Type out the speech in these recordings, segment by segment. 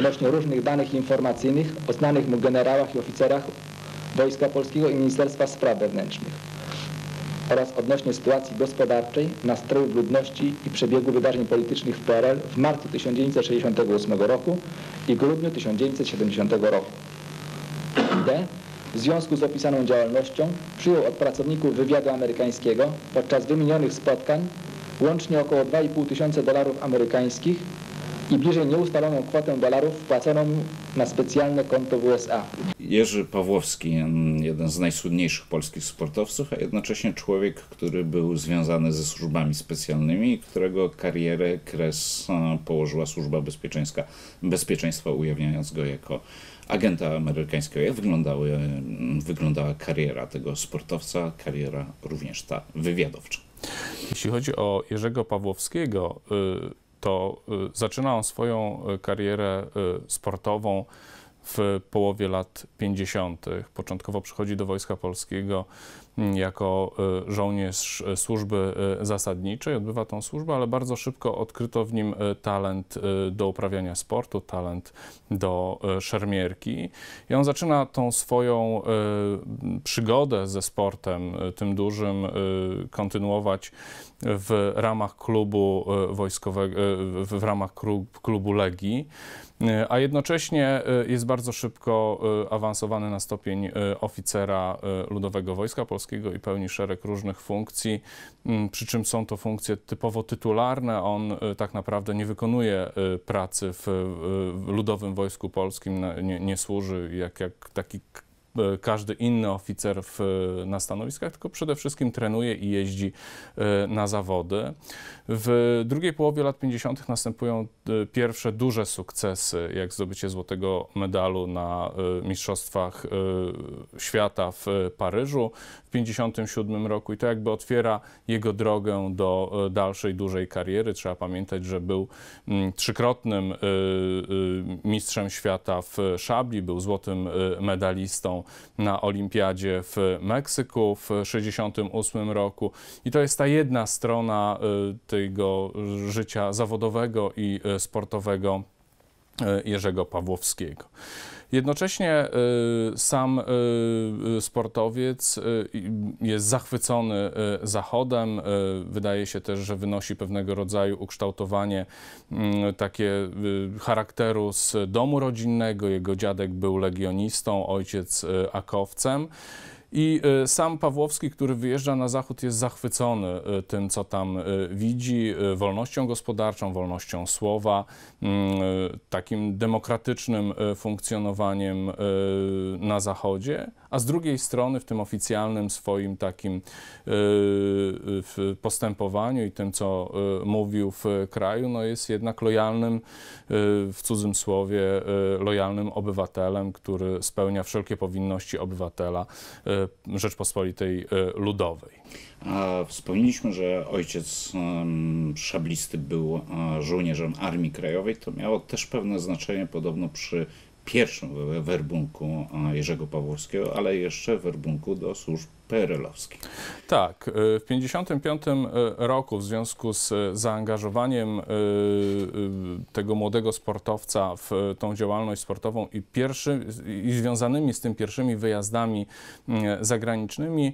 odnośnie różnych danych informacyjnych o znanych mu generałach i oficerach Wojska Polskiego i Ministerstwa Spraw Wewnętrznych oraz odnośnie sytuacji gospodarczej, nastrojów ludności i przebiegu wydarzeń politycznych w PRL w marcu 1968 roku i grudniu 1970 roku. D. W związku z opisaną działalnością przyjął od pracowników wywiadu amerykańskiego podczas wymienionych spotkań łącznie około 2,5 tysiące dolarów amerykańskich i bliżej nieustaloną kwotę dolarów wpłaconą na specjalne konto w USA. Jerzy Pawłowski, jeden z najsłynniejszych polskich sportowców, a jednocześnie człowiek, który był związany ze służbami specjalnymi, którego karierę kres e, położyła Służba Bezpieczeństwa, bezpieczeństwa ujawniając go jako agenta amerykańskiego. Jak wyglądały, e, wyglądała kariera tego sportowca, kariera również ta wywiadowcza? Jeśli chodzi o Jerzego Pawłowskiego, y, to y, zaczyna on swoją y, karierę y, sportową w połowie lat 50. Początkowo przychodzi do Wojska Polskiego mm, jako y, żołnierz y, służby y, zasadniczej, odbywa tą służbę, ale bardzo szybko odkryto w nim talent do uprawiania sportu, talent do szermierki. I on zaczyna tą swoją przygodę ze sportem, tym dużym, kontynuować w ramach klubu wojskowego, w ramach klubu Legii. E, a jednocześnie e, jest bardzo szybko e, awansowany na stopień oficera Ludowego Wojska Polskiego i pełni szereg różnych funkcji, mm, przy czym są to funkcje typowo tytularne. On tak naprawdę nie wykonuje pracy w Ludowym Wojsku Polskim, nie, nie służy jak, jak taki E, każdy inny oficer w, na stanowiskach, tylko przede wszystkim trenuje i jeździ e, na zawody. W drugiej połowie lat 50. następują e, pierwsze duże sukcesy, jak zdobycie złotego medalu na Mistrzostwach Świata w Paryżu w 1957 roku i to jakby otwiera jego drogę do dalszej dużej kariery. Trzeba pamiętać, że był mm, trzykrotnym mistrzem świata w szabli, był złotym medalistą na Olimpiadzie w Meksyku w 1968 roku. I to jest ta jedna strona y, tego życia zawodowego i y, sportowego y, Jerzego Pawłowskiego. Jednocześnie y, sam y, y, sportowiec jest zachwycony Zachodem. Wydaje się też, że wynosi pewnego rodzaju ukształtowanie mm, takie charakteru z domu rodzinnego. Jego dziadek był legionistą, ojciec akowcem. I e, sam Pawłowski, który wyjeżdża na zachód, jest zachwycony e, tym, co tam e, widzi, wolnością gospodarczą, wolnością słowa, mm, takim demokratycznym funkcjonowaniem na zachodzie a z drugiej strony w tym oficjalnym swoim takim y, postępowaniu i tym, co y, mówił w kraju, no jest jednak lojalnym, y, w cudzym słowie, lojalnym obywatelem, który spełnia wszelkie powinności obywatela Rzeczpospolitej Ludowej. Wspomnieliśmy, że ojciec szablisty był e, żołnierzem Armii Krajowej. To miało też pewne znaczenie podobno przy pierwszym werbunku Jerzego Pawłowskiego, ale jeszcze werbunku do służb PRL-owski. Tak. Y, w 1955 y, roku w związku z y, zaangażowaniem tego młodego sportowca w tą działalność sportową i, pierwszy, i związanymi z tym pierwszymi wyjazdami zagranicznymi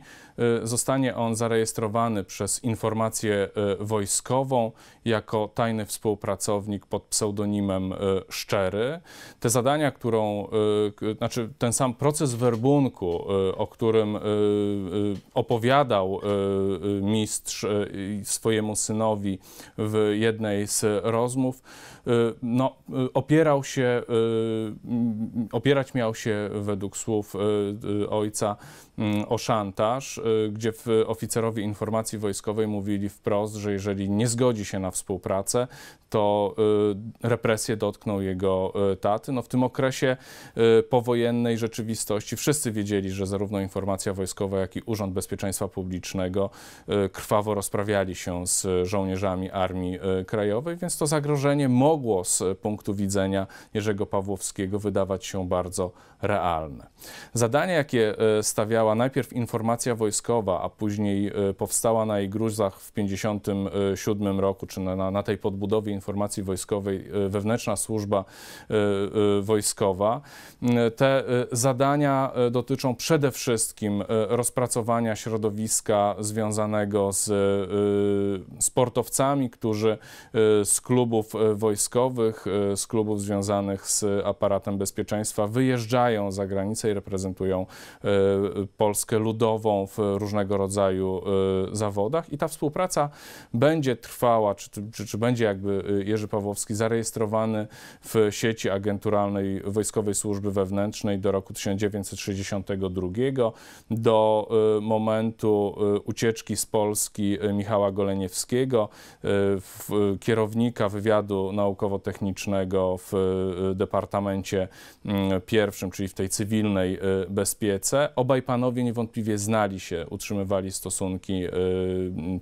zostanie on zarejestrowany przez informację wojskową jako tajny współpracownik pod pseudonimem Szczery. Te zadania, którą, znaczy ten sam proces werbunku, o którym Y, opowiadał y, y, mistrz swojemu synowi w jednej z rozmów, Y, no, y, opierał się, y, opierać miał się według słów ojca mm, o szantaż, gdzie oficerowie informacji wojskowej mówili wprost, że jeżeli nie zgodzi się na współpracę, to represje dotkną jego taty. No, w tym okresie powojennej rzeczywistości wszyscy wiedzieli, że zarówno informacja wojskowa, jak i Urząd Bezpieczeństwa Publicznego krwawo rozprawiali się z żołnierzami Armii Krajowej, więc to zagrożenie mogło mogło z punktu widzenia Jerzego Pawłowskiego wydawać się bardzo realne. Zadania, jakie e, stawiała najpierw informacja wojskowa, a później e, powstała na jej gruzach w 1957 roku, czy na, na tej podbudowie informacji wojskowej e, wewnętrzna służba wojskowa, te zadania dotyczą przede wszystkim rozpracowania środowiska związanego z sportowcami, którzy z klubów wojskowych, wojskowych, y, z klubów związanych z aparatem bezpieczeństwa wyjeżdżają za granicę i reprezentują y, Polskę ludową w różnego rodzaju y, zawodach. I ta współpraca będzie trwała, czy, czy, czy będzie jakby Jerzy Pawłowski zarejestrowany w sieci agenturalnej Wojskowej Służby Wewnętrznej do roku 1962, do momentu ucieczki z Polski Michała Goleniewskiego, kierownika wywiadu naukowego naukowo-technicznego w y, Departamencie mm, Pierwszym, czyli w tej cywilnej y, bezpiece. Obaj panowie niewątpliwie znali się, utrzymywali stosunki y,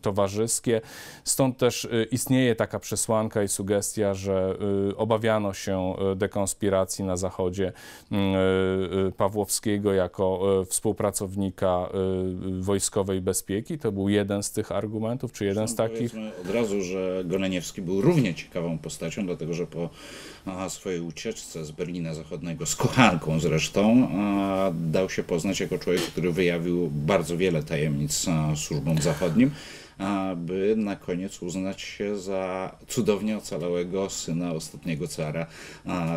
towarzyskie. Stąd też istnieje taka przesłanka i sugestia, że obawiano się dekonspiracji na Zachodzie mm, Pawłowskiego jako współpracownika wojskowej bezpieki. To był jeden z tych argumentów, czy jeden z takich. Od razu, że Goleniewski był równie ciekawą postacią postacią, dlatego że po swojej ucieczce z Berlina Zachodniego, z kochanką zresztą, dał się poznać jako człowiek, który wyjawił bardzo wiele tajemnic służbom zachodnim aby na koniec uznać się za cudownie ocalałego syna ostatniego cara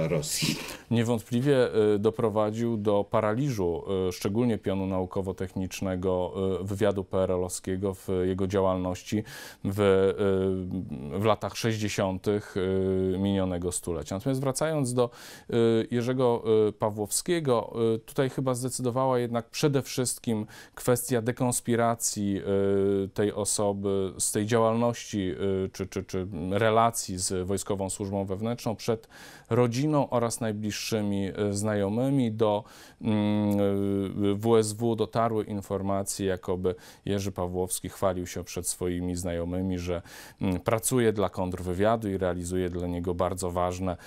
Rosji. Niewątpliwie y, doprowadził do paraliżu, y, szczególnie pionu naukowo-technicznego y, wywiadu PRL-owskiego w jego działalności w, w latach 60. minionego stulecia. Natomiast wracając do Jerzego Pawłowskiego, tutaj chyba zdecydowała jednak przede wszystkim kwestia dekonspiracji tej osoby, osoby z tej działalności y, czy, czy, czy relacji z Wojskową Służbą Wewnętrzną przed rodziną oraz najbliższymi y, znajomymi. Do WSW mm, y, dotarły informacje, jakoby Jerzy Pawłowski chwalił się przed swoimi znajomymi, że mm, pracuje dla kontrwywiadu i realizuje dla niego bardzo ważne,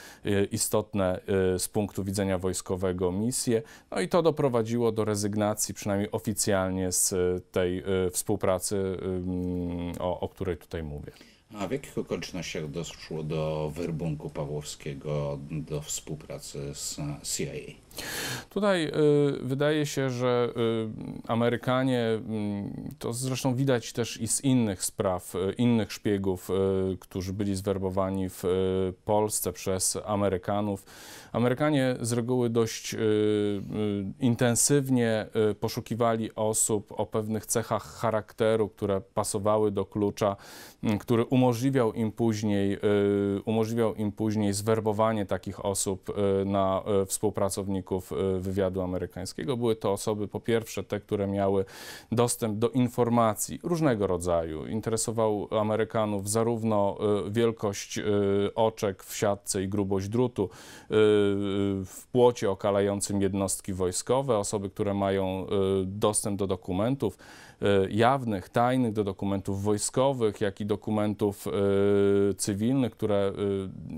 istotne z punktu widzenia wojskowego misje. No i to doprowadziło do rezygnacji, przynajmniej oficjalnie, z tej współpracy o, o której tutaj mówię. A w jakich okolicznościach doszło do werbunku Pawłowskiego do współpracy z CIA? Tutaj y, wydaje się, że y, Amerykanie, mm, to zresztą widać też i z innych spraw, y, innych szpiegów, którzy byli zwerbowani w Polsce przez Amerykanów. Amerykanie z reguły dość intensywnie poszukiwali osób o pewnych cechach charakteru, które pasowały do klucza, mm, który umożliwiał im później, umożliwiał im później zwerbowanie takich osób na współpracowników pracowników y, wywiadu amerykańskiego. Były to osoby, po pierwsze, te, które miały dostęp do informacji różnego rodzaju. Interesował Amerykanów zarówno y, wielkość y, oczek w siatce i grubość drutu w płocie okalającym jednostki wojskowe, osoby, które mają dostęp do dokumentów jawnych, tajnych, do dokumentów wojskowych, jak i dokumentów cywilnych, które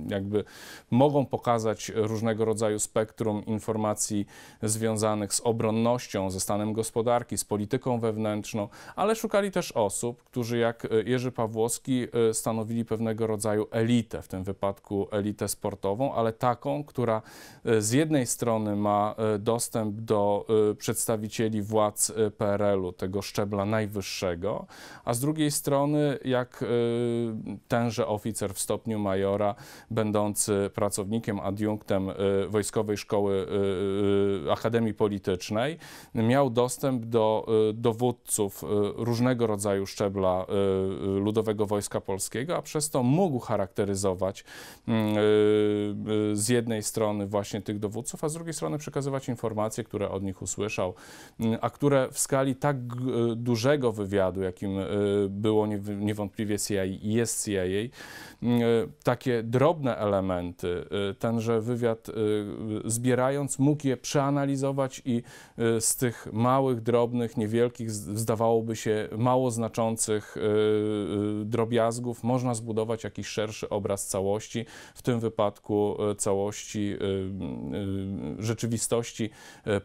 jakby mogą pokazać różnego rodzaju spektrum informacji informacji związanych z obronnością, ze stanem gospodarki, z polityką wewnętrzną, ale szukali też osób, którzy jak e, Jerzy Pawłowski e, stanowili pewnego rodzaju elitę, w tym wypadku elitę sportową, ale taką, która e, z jednej strony ma dostęp do przedstawicieli władz PRL-u, tego szczebla najwyższego, a z drugiej strony jak tenże oficer w stopniu majora, będący pracownikiem, adiunktem Wojskowej Szkoły Y, y, Akademii Politycznej miał dostęp do y, dowódców różnego rodzaju szczebla Ludowego Wojska Polskiego, a przez to mógł charakteryzować z jednej strony właśnie tych dowódców, a z drugiej strony przekazywać informacje, które od nich usłyszał, a które w skali tak dużego wywiadu, jakim było niewątpliwie CIA i jest CIA, takie drobne elementy, tenże wywiad zbierając ksiądz mógł je przeanalizować i y, z tych małych, drobnych, niewielkich, zdawałoby się mało znaczących y, y, drobiazgów można zbudować jakiś szerszy obraz całości, w tym wypadku całości rzeczywistości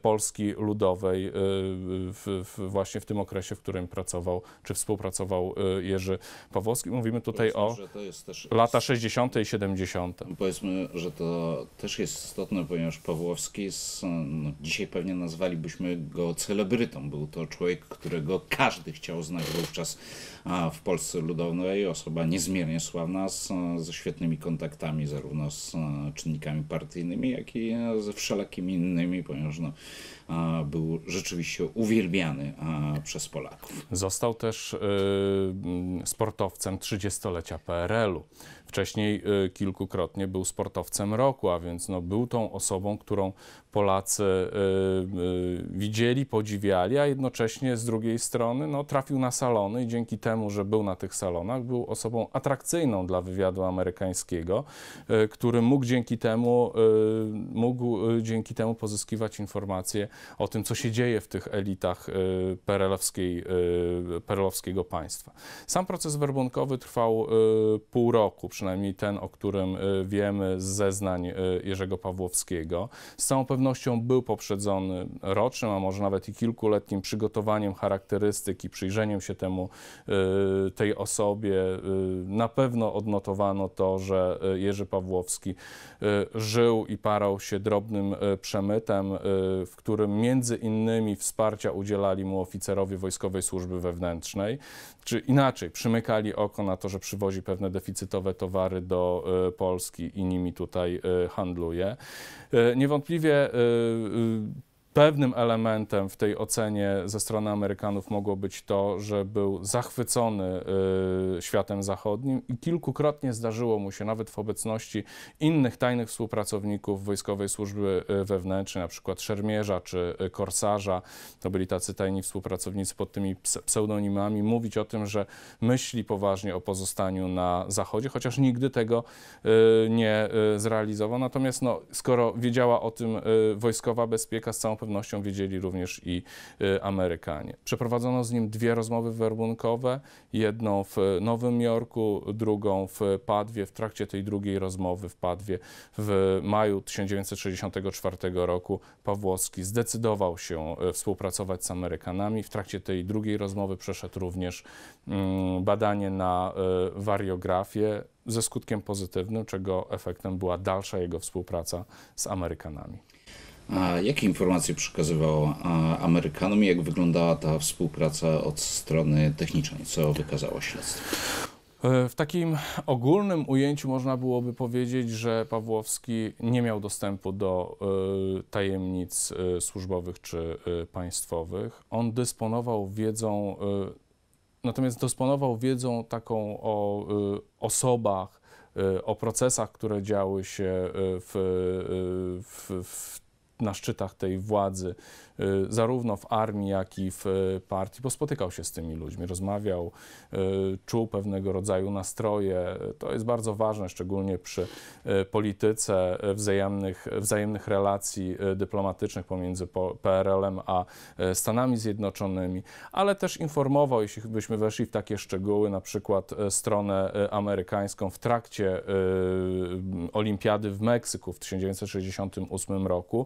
Polski Ludowej w, w właśnie w tym okresie, w którym pracował czy współpracował Jerzy Pawłowski. Mówimy tutaj powiedzmy, o lata 60. i 70. Powiedzmy, że to też jest istotne, ponieważ Pawłowski Kwiatkowski jest, no, dzisiaj pewnie nazwalibyśmy go celebrytą. Był to człowiek, którego każdy chciał znać wówczas w Polsce Ludowej. Osoba niezmiernie sławna, z, ze świetnymi kontaktami zarówno z e, czynnikami partyjnymi, jak i e, ze wszelakimi innymi, ponieważ no, był rzeczywiście uwielbiany przez Polaków. Został też y, sportowcem 30-lecia PRL-u. Wcześniej y, kilkukrotnie był sportowcem roku, a więc no, był tą osobą, którą Polacy y, y, widzieli, podziwiali, a jednocześnie z drugiej strony no, trafił na salony i dzięki temu, że był na tych salonach, był osobą atrakcyjną dla wywiadu amerykańskiego, y, który mógł dzięki temu, mógł dzięki temu pozyskiwać informacje o tym, co się dzieje w tych elitach perelowskiej, perelowskiego państwa. Sam proces werbunkowy trwał pół roku, przynajmniej ten, o którym wiemy z zeznań Jerzego Pawłowskiego. Z całą pewnością pewnością był poprzedzony rocznym, a może nawet i kilkuletnim przygotowaniem charakterystyki, przyjrzeniem się temu y, tej osobie. Y, na pewno odnotowano to, że y, Jerzy Pawłowski żył i parał się drobnym przemytem, w którym między innymi wsparcia udzielali mu oficerowie Wojskowej Służby Wewnętrznej czy inaczej przymykali oko na to, że przywozi pewne deficytowe towary do y, Polski i nimi tutaj y, handluje. Y, niewątpliwie Pewnym elementem w tej ocenie ze strony Amerykanów mogło być to, że był zachwycony y, światem zachodnim i kilkukrotnie zdarzyło mu się, nawet w obecności innych tajnych współpracowników Wojskowej Służby y, Wewnętrznej, na przykład szermierza czy y, korsarza, to byli tacy tajni współpracownicy pod tymi pseudonimami, mówić o tym, że myśli poważnie o pozostaniu na Zachodzie, chociaż nigdy tego nie zrealizował. Natomiast no, skoro wiedziała o tym Wojskowa Bezpieka z całą pewnością, pewnością wiedzieli również i y, Amerykanie. Przeprowadzono z nim dwie rozmowy werbunkowe, jedną w Nowym Jorku, drugą w Padwie. W trakcie tej drugiej rozmowy w Padwie w maju 1964 roku Pawłowski zdecydował się y, współpracować z Amerykanami. W trakcie tej drugiej rozmowy przeszedł również mm, badanie na y, wariografię ze skutkiem pozytywnym, czego efektem była dalsza jego współpraca z Amerykanami. A jakie informacje przekazywał Amerykanom i jak wyglądała ta współpraca od strony technicznej? Co wykazało śledztwo? E, w takim ogólnym ujęciu można byłoby powiedzieć, że Pawłowski nie miał dostępu do e, tajemnic e, służbowych czy państwowych. On dysponował wiedzą, natomiast dysponował wiedzą taką o osobach, o procesach, które działy się w, w, w na szczytach tej władzy, y, zarówno w armii, jak i w y, partii, bo spotykał się z tymi ludźmi, rozmawiał, y, czuł pewnego rodzaju nastroje. To jest bardzo ważne, szczególnie przy polityce wzajemnych, wzajemnych relacji dyplomatycznych pomiędzy PRL-em a Stanami Zjednoczonymi, ale też informował, jeśli byśmy weszli w takie szczegóły, na przykład stronę amerykańską w trakcie Olimpiady w Meksyku w 1968 roku,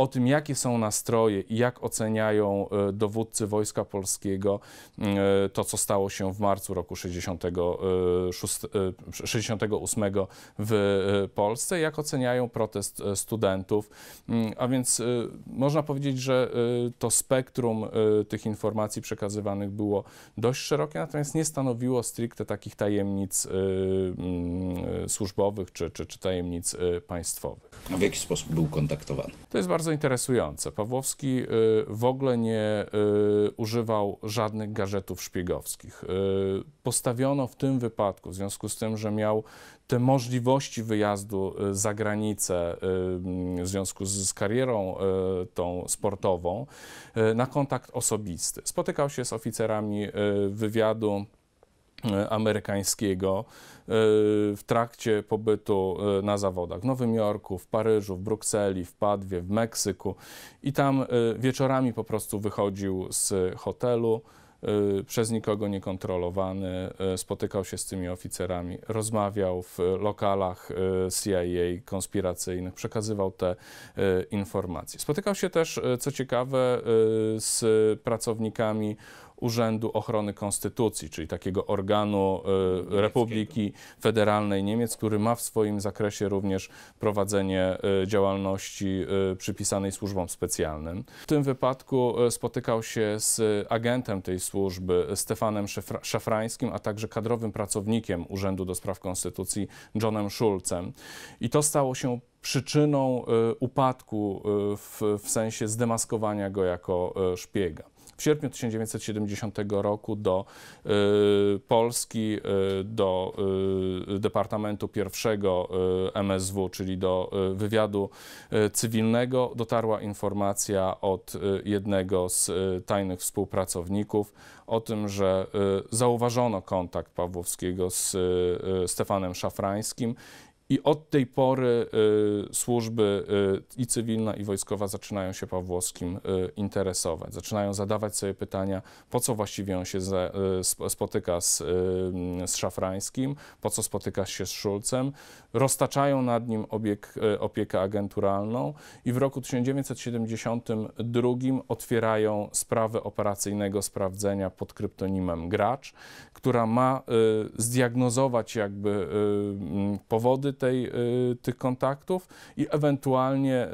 o tym, jakie są nastroje i jak oceniają e, dowódcy Wojska Polskiego e, to, co stało się w marcu roku 68 e, w Polsce, jak oceniają protest studentów. Mm, a więc można powiedzieć, że to spektrum tych informacji przekazywanych było dość szerokie, natomiast nie stanowiło stricte takich tajemnic mm, służbowych czy, czy, czy tajemnic państwowych. A w jaki sposób był kontaktowany? To jest bardzo bardzo interesujące. Pawłowski y, w ogóle nie y, używał żadnych gadżetów szpiegowskich. Y, postawiono w tym wypadku, w związku z tym, że miał te możliwości wyjazdu za granicę w związku z karierą tą sportową, na kontakt osobisty. Spotykał się z oficerami wywiadu. E, amerykańskiego e, w trakcie pobytu e, na zawodach w Nowym Jorku, w Paryżu, w Brukseli, w Padwie, w Meksyku i tam wieczorami po prostu wychodził z hotelu przez nikogo niekontrolowany, spotykał się z tymi oficerami, rozmawiał w lokalach CIA konspiracyjnych, przekazywał te informacje. Spotykał się też, co ciekawe, z pracownikami Urzędu Ochrony Konstytucji, czyli takiego organu e, Republiki Federalnej Niemiec, który ma w swoim zakresie również prowadzenie e, działalności e, przypisanej służbom specjalnym. W tym wypadku spotykał się z agentem tej służby, Stefanem Szafrańskim, a także kadrowym pracownikiem Urzędu do Spraw Konstytucji, Johnem Schulzem. I to stało się przyczyną upadku w, w sensie zdemaskowania go jako szpiega w sierpniu 1970 roku do y, Polski, y, do y, Departamentu Pierwszego MSW, czyli do wywiadu cywilnego, dotarła informacja od jednego z tajnych współpracowników o tym, że zauważono kontakt Pawłowskiego z Stefanem Szafrańskim i od tej pory y, służby y, i cywilna, i wojskowa zaczynają się po y, interesować. Zaczynają zadawać sobie pytania, po co właściwie on się y, spotyka z, y, z Szafrańskim, po co spotyka się z Szulcem, roztaczają nad nim obieg, e, opiekę agenturalną i w roku 1972 otwierają sprawę operacyjnego sprawdzenia pod kryptonimem Gracz, która ma e, zdiagnozować jakby e, powody tej, tych kontaktów i ewentualnie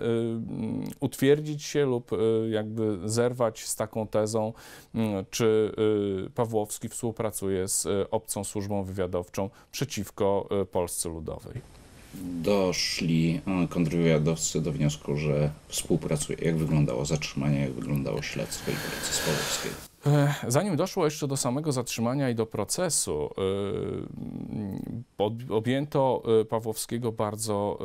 utwierdzić się lub jakby zerwać z taką tezą, czy Pawłowski współpracuje z obcą służbą wywiadowczą przeciwko Polsce Ludowej doszli e, kontrwywiadowcy do wniosku, że współpracuje. Jak wyglądało zatrzymanie, jak wyglądało śledztwo i policji z E, zanim doszło jeszcze do samego zatrzymania i do procesu, e, objęto e, Pawłowskiego bardzo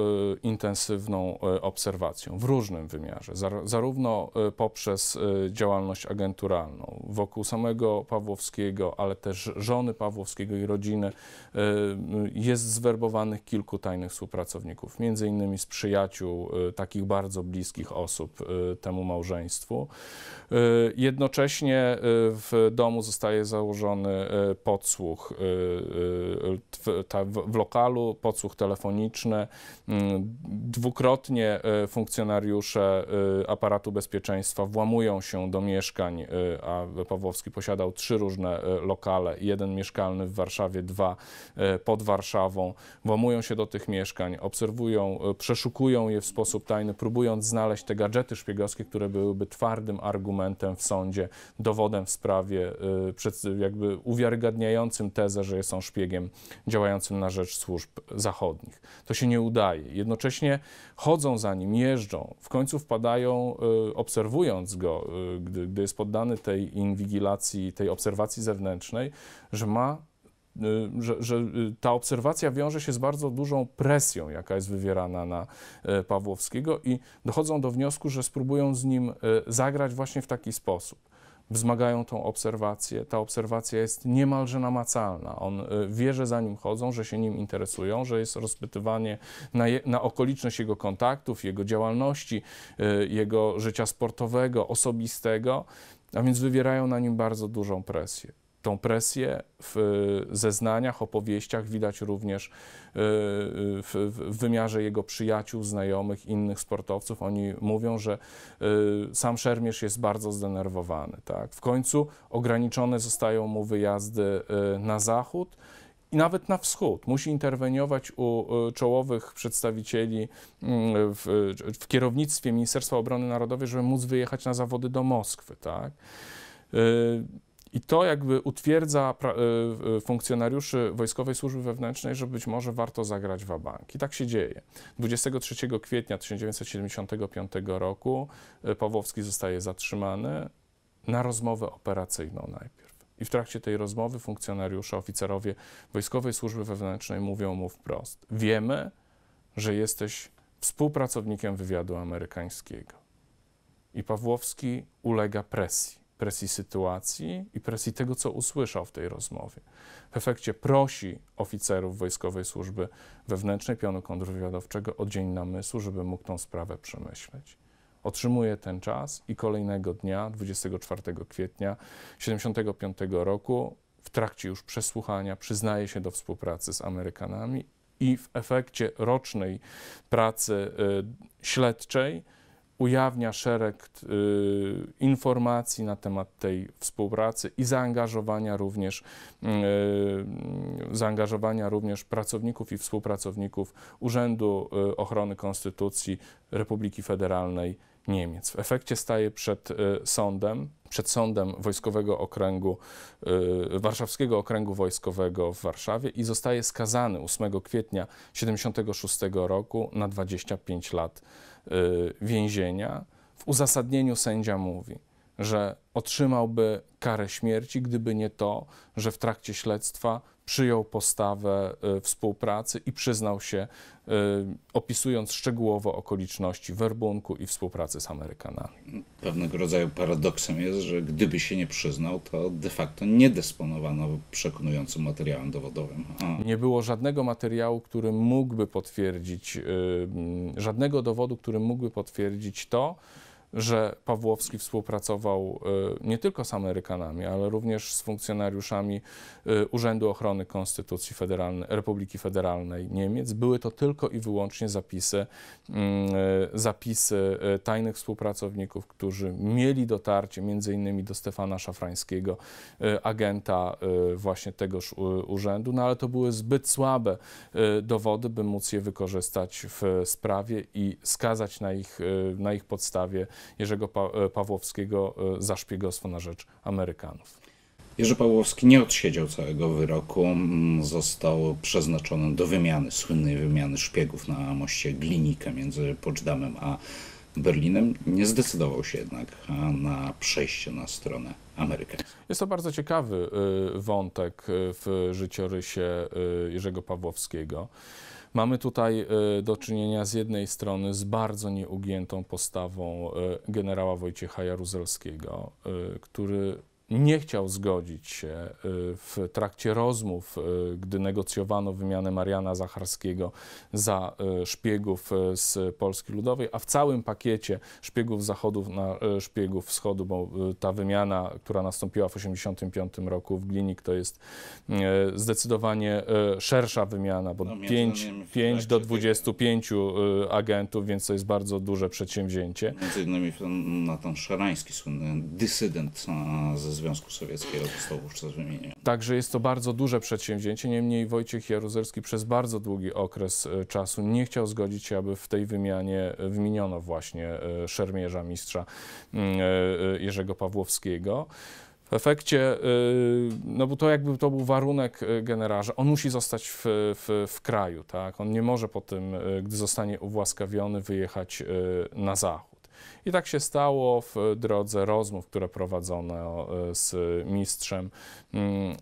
intensywną obserwacją w różnym wymiarze, zarówno poprzez działalność agenturalną wokół samego Pawłowskiego, ale też żony Pawłowskiego i rodziny jest zwerbowanych kilku tajnych współpracowników, między innymi z przyjaciół takich bardzo bliskich osób temu małżeństwu. Jednocześnie w domu zostaje założony e, podsłuch e, e, w lokalu, podsłuch telefoniczny. Mm, dwukrotnie funkcjonariusze aparatu bezpieczeństwa włamują się do mieszkań, a Pawłowski posiadał trzy różne lokale, jeden mieszkalny w Warszawie, dwa pod Warszawą. Włamują się do tych mieszkań, obserwują, przeszukują je w sposób tajny, próbując znaleźć te gadżety szpiegowskie, które byłyby twardym argumentem w sądzie, dowodem w sprawie, y, jakby uwiarygadniającym tezę, że jest on szpiegiem działającym na rzecz służb zachodnich. To się nie udaje. Jednocześnie chodzą za nim, jeżdżą, w końcu wpadają, y, obserwując go, y, gdy, gdy jest poddany tej inwigilacji, tej obserwacji zewnętrznej, że ma że, że, ta obserwacja wiąże się z bardzo dużą presją, jaka jest wywierana na Pawłowskiego, i dochodzą do wniosku, że spróbują z nim zagrać właśnie w taki sposób wzmagają tą obserwację. Ta obserwacja jest niemalże namacalna. On y, wie, że za nim chodzą, że się nim interesują, że jest rozpytywanie na, je, na okoliczność jego kontaktów, jego działalności, y, jego życia sportowego, osobistego, a więc wywierają na nim bardzo dużą presję. Tą presję w zeznaniach, opowieściach widać również y, y, w wymiarze jego przyjaciół, znajomych, innych sportowców. Oni mówią, że y, sam szermierz jest bardzo zdenerwowany. Tak? W końcu ograniczone zostają mu wyjazdy na zachód i nawet na wschód. Musi interweniować u czołowych przedstawicieli w, w, kierownictwie Ministerstwa Obrony Narodowej, żeby móc wyjechać na zawody do Moskwy. Tak? I to jakby utwierdza e, e, funkcjonariuszy Wojskowej Służby Wewnętrznej, że być może warto zagrać w bank. I tak się dzieje. 23 kwietnia 1975 roku e, Pawłowski zostaje zatrzymany na rozmowę operacyjną najpierw. I w trakcie tej rozmowy funkcjonariusze, oficerowie Wojskowej Służby Wewnętrznej mówią mu wprost: Wiemy, że jesteś współpracownikiem wywiadu amerykańskiego. I Pawłowski ulega presji presji sytuacji i presji tego, co usłyszał w tej rozmowie. W efekcie prosi oficerów Wojskowej Służby Wewnętrznej Pionu Kontrwywiadowczego o dzień namysłu, żeby mógł tą sprawę przemyśleć. Otrzymuje ten czas i kolejnego dnia, 24 kwietnia 1975 roku, w trakcie już przesłuchania, przyznaje się do współpracy z Amerykanami i w efekcie rocznej pracy y, śledczej ujawnia szereg y, informacji na temat tej współpracy i zaangażowania również, y, zaangażowania również pracowników i współpracowników Urzędu y, Ochrony Konstytucji Republiki Federalnej Niemiec. W efekcie staje przed y, sądem, przed sądem Wojskowego Okręgu, y, Warszawskiego Okręgu Wojskowego w Warszawie i zostaje skazany 8 kwietnia 1976 roku na 25 lat y, więzienia. W uzasadnieniu sędzia mówi, że otrzymałby karę śmierci, gdyby nie to, że w trakcie śledztwa przyjął postawę y, współpracy i przyznał się, y, opisując szczegółowo okoliczności werbunku i współpracy z Amerykanami. Pewnego rodzaju paradoksem jest, że gdyby się nie przyznał, to de facto nie dysponowano przekonującym materiałem dowodowym. A. Nie było żadnego materiału, który mógłby potwierdzić, y, żadnego dowodu, który mógłby potwierdzić to, że Pawłowski współpracował y, nie tylko z Amerykanami, ale również z funkcjonariuszami y, Urzędu Ochrony Konstytucji Federalnej, Republiki Federalnej Niemiec. Były to tylko i wyłącznie zapisy, mm, y, zapisy tajnych współpracowników, którzy mieli dotarcie między innymi do Stefana Szafrańskiego, agenta właśnie tegoż urzędu, no ale to były zbyt słabe dowody, by móc je wykorzystać w sprawie i skazać na ich, na ich podstawie Jerzego pa e, Pawłowskiego e, za szpiegostwo na rzecz Amerykanów. Jerzy Pawłowski nie odsiedział całego wyroku, został przeznaczony do wymiany, słynnej wymiany szpiegów na moście Glinika między Poczdamem a Berlinem. Nie zdecydował się jednak na przejście na stronę amerykańską. Jest to bardzo ciekawy e, wątek w życiorysie Jerzego Pawłowskiego. Mamy tutaj e, do czynienia z jednej strony z bardzo nieugiętą postawą e, generała Wojciecha Jaruzelskiego, e, który nie chciał zgodzić się y, w trakcie rozmów, y, gdy negocjowano wymianę Mariana Zacharskiego za y, szpiegów z Polski Ludowej, a w całym pakiecie szpiegów zachodów na szpiegów wschodu, bo ta wymiana, która nastąpiła w 1985 roku w Glinik, to jest zdecydowanie szersza wymiana, bo no, 5, 5 do 25 tej... agentów, więc to jest bardzo duże przedsięwzięcie. Między innymi na ten Szarański, słynny dysydent ze Związku Sowieckiego został wówczas wymieniony. Także jest to bardzo duże przedsięwzięcie. Niemniej Wojciech Jaruzelski przez bardzo długi okres e, czasu nie chciał zgodzić się, aby w tej wymianie e, wymieniono właśnie e, szermierza mistrza Jerzego Pawłowskiego. W efekcie, no bo to jakby to był warunek generała, on musi zostać w, w, w kraju, tak? On nie może po tym, gdy zostanie uwłaskawiony, wyjechać na zachód. I tak się stało w drodze rozmów, które prowadzono e, z mistrzem. Mm,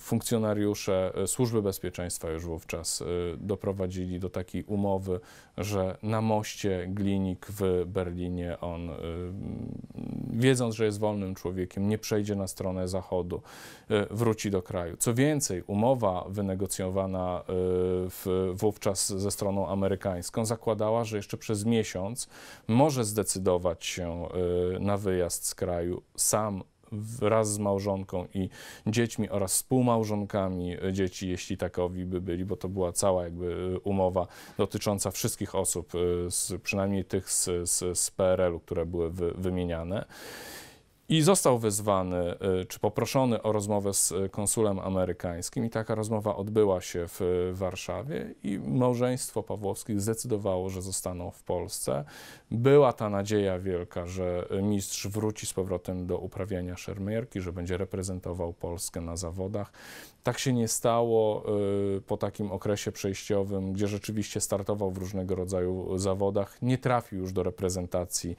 funkcjonariusze e, Służby Bezpieczeństwa już wówczas e, doprowadzili do takiej umowy, że na moście Glinik w Berlinie on, wiedząc, że jest wolnym człowiekiem, nie przejdzie na stronę Zachodu, wróci do kraju. Co więcej, umowa wynegocjowana wówczas ze stroną amerykańską zakładała, że jeszcze przez miesiąc może zdecydować, zdecydować się y, na wyjazd z kraju sam wraz z małżonką i dziećmi oraz współmałżonkami y, dzieci, jeśli takowi by byli, bo to była cała jakby y, umowa dotycząca wszystkich osób, z, przynajmniej tych z, z, z PRL-u, które były wy, wymieniane. I został wezwany y, czy poproszony o rozmowę z y, konsulem amerykańskim, i taka rozmowa odbyła się w y, Warszawie. I małżeństwo Pawłowskich zdecydowało, że zostaną w Polsce. Była ta nadzieja wielka, że mistrz wróci z powrotem do uprawiania szermierki, że będzie reprezentował Polskę na zawodach. Tak się nie stało y, po takim okresie przejściowym, gdzie rzeczywiście startował w różnego rodzaju zawodach, nie trafił już do reprezentacji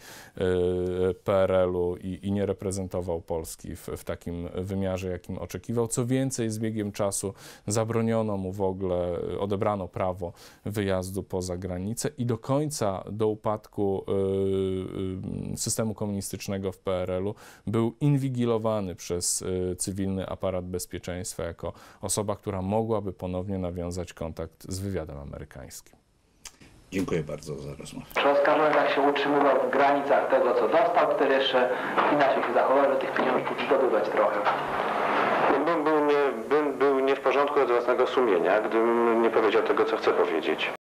y, PRL-u i, i, nie reprezentował Polski w, w takim wymiarze, jakim oczekiwał. Co więcej, z biegiem czasu zabroniono mu w ogóle, y, odebrano prawo wyjazdu poza granicę i do końca, do upadku systemu komunistycznego w PRL-u był inwigilowany przez cywilny aparat bezpieczeństwa jako osoba, która mogłaby ponownie nawiązać kontakt z wywiadem amerykańskim. Dziękuję bardzo za rozmowę. Oskarżony tak się utrzymywał w granicach tego, co dostał, wtedy jeszcze inaczej się zachował, żeby tych pieniążków zdobywać trochę. Bym był, nie, bym był nie w porządku od własnego sumienia, gdybym nie powiedział tego, co chcę powiedzieć.